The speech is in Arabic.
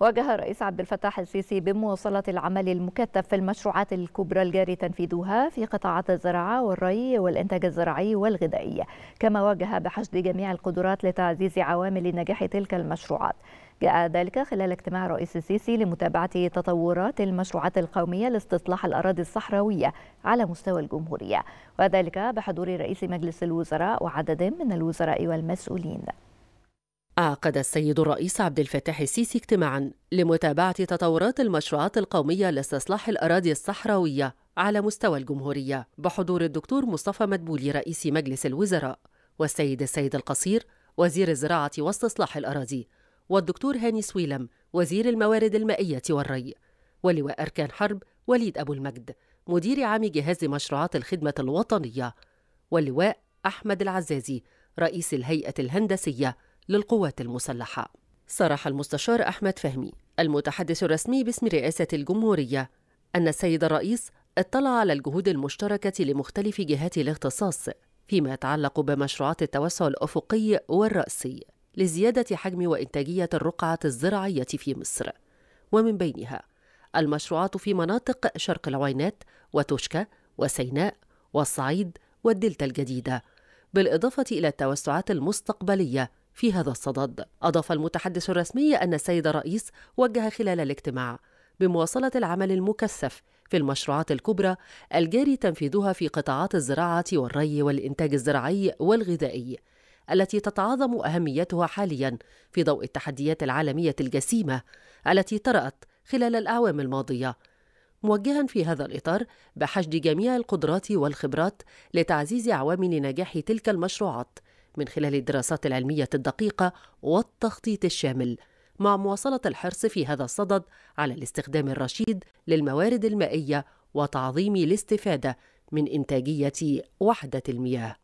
واجه الرئيس عبد الفتاح السيسي بمواصلة العمل المكثف في المشروعات الكبرى الجاري تنفيذها في قطاعات الزراعة والري والإنتاج الزراعي والغذائي كما واجه بحشد جميع القدرات لتعزيز عوامل نجاح تلك المشروعات جاء ذلك خلال اجتماع الرئيس السيسي لمتابعة تطورات المشروعات القومية لاستصلاح الأراضي الصحراوية على مستوى الجمهورية وذلك بحضور رئيس مجلس الوزراء وعدد من الوزراء والمسؤولين عقد السيد الرئيس عبد الفتاح السيسي اجتماعا لمتابعة تطورات المشروعات القومية لاستصلاح الأراضي الصحراوية على مستوى الجمهورية بحضور الدكتور مصطفى مدبولي رئيس مجلس الوزراء والسيد السيد القصير وزير الزراعة واستصلاح الأراضي والدكتور هاني سويلم وزير الموارد المائية والري ولواء أركان حرب وليد أبو المجد مدير عام جهاز مشروعات الخدمة الوطنية واللواء أحمد العزازي رئيس الهيئة الهندسية للقوات المسلحة صرح المستشار أحمد فهمي المتحدث الرسمي باسم رئاسة الجمهورية أن السيد الرئيس اطلع على الجهود المشتركة لمختلف جهات الاختصاص فيما يتعلق بمشروعات التوسع الأفقي والرأسي لزيادة حجم وإنتاجية الرقعة الزراعية في مصر ومن بينها المشروعات في مناطق شرق العوينات وتوشكا وسيناء والصعيد والدلتا الجديدة بالإضافة إلى التوسعات المستقبلية في هذا الصدد أضاف المتحدث الرسمي أن السيد الرئيس وجه خلال الاجتماع بمواصلة العمل المكثف في المشروعات الكبرى الجاري تنفيذها في قطاعات الزراعة والري والإنتاج الزراعي والغذائي التي تتعاظم أهميتها حاليا في ضوء التحديات العالمية الجسيمة التي طرأت خلال الأعوام الماضية موجها في هذا الإطار بحشد جميع القدرات والخبرات لتعزيز عوامل نجاح تلك المشروعات من خلال الدراسات العلمية الدقيقة والتخطيط الشامل مع مواصلة الحرص في هذا الصدد على الاستخدام الرشيد للموارد المائية وتعظيم الاستفادة من إنتاجية وحدة المياه